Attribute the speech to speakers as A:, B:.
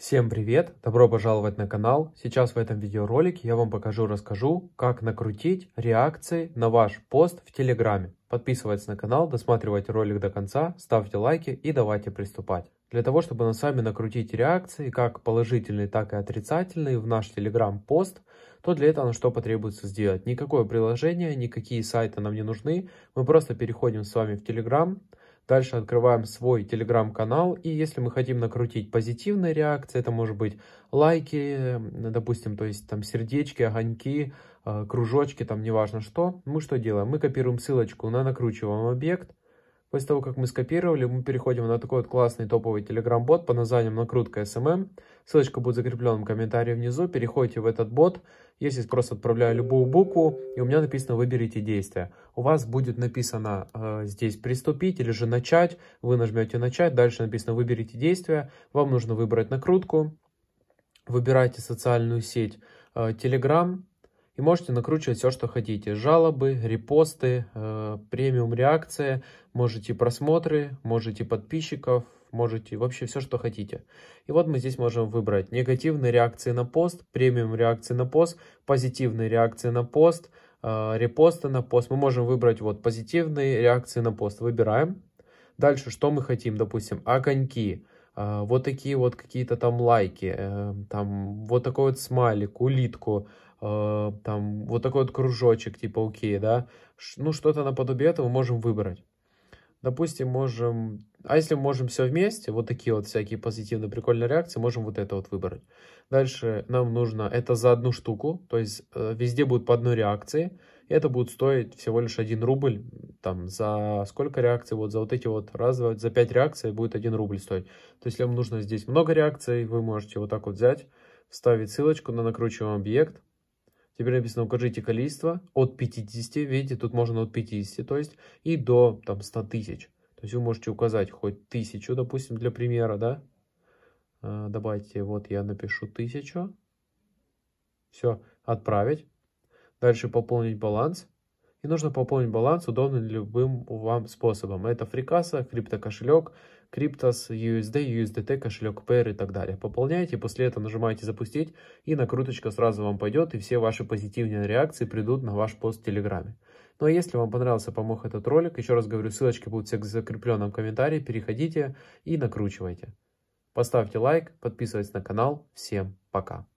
A: Всем привет! Добро пожаловать на канал! Сейчас в этом видеоролике я вам покажу расскажу, как накрутить реакции на ваш пост в Телеграме. Подписывайтесь на канал, досматривайте ролик до конца, ставьте лайки и давайте приступать. Для того, чтобы на сами накрутить реакции, как положительные, так и отрицательные в наш Телеграм-пост, то для этого нам что потребуется сделать? Никакое приложение, никакие сайты нам не нужны. Мы просто переходим с вами в Телеграм, Дальше открываем свой телеграм-канал, и если мы хотим накрутить позитивные реакции, это может быть лайки, допустим, то есть там сердечки, огоньки, э, кружочки, там неважно что, мы что делаем? Мы копируем ссылочку на накручиваемый объект, После того, как мы скопировали, мы переходим на такой вот классный топовый Telegram-бот по названием «Накрутка SMM». Ссылочка будет закреплена в комментарии внизу. Переходите в этот бот. Я здесь просто отправляю любую букву, и у меня написано «Выберите действие». У вас будет написано э, здесь «Приступить» или же «Начать». Вы нажмете «Начать», дальше написано «Выберите действие». Вам нужно выбрать накрутку. Выбирайте социальную сеть э, Telegram и можете накручивать все, что хотите. Жалобы, репосты, э, премиум реакция, можете просмотры, можете подписчиков, можете вообще все, что хотите. И вот мы здесь можем выбрать негативные реакции на пост, премиум реакции на пост, позитивные реакции на пост, э, репосты на пост. Мы можем выбрать вот позитивные реакции на пост. Выбираем. Дальше что мы хотим, допустим, огоньки, э, вот такие вот какие-то там лайки, э, там вот такой вот смайлик, улитку, Э, там вот такой вот кружочек типа окей, да, ну что-то наподобие этого можем выбрать. Допустим, можем, а если мы можем все вместе, вот такие вот всякие позитивные прикольные реакции, можем вот это вот выбрать. Дальше нам нужно это за одну штуку, то есть э, везде будет по одной реакции, и это будет стоить всего лишь один рубль, там, за сколько реакций, вот за вот эти вот, раз, за пять реакций будет один рубль стоить. То есть, если вам нужно здесь много реакций, вы можете вот так вот взять, вставить ссылочку на накручиваемый объект, Теперь написано, укажите количество от 50, видите, тут можно от 50, то есть, и до там 100 тысяч. То есть вы можете указать хоть тысячу, допустим, для примера, да. А, давайте, вот я напишу тысячу. Все, отправить. Дальше пополнить баланс и нужно пополнить баланс удобным любым вам способом. Это фрикаса, криптокошелек, Криптос, USD, USDT, кошелек Pair и так далее. Пополняйте, после этого нажимаете «Запустить» и накруточка сразу вам пойдет, и все ваши позитивные реакции придут на ваш пост в Телеграме. Ну а если вам понравился, помог этот ролик, еще раз говорю, ссылочки будут все в закрепленном комментарии, переходите и накручивайте. Поставьте лайк, подписывайтесь на канал. Всем пока!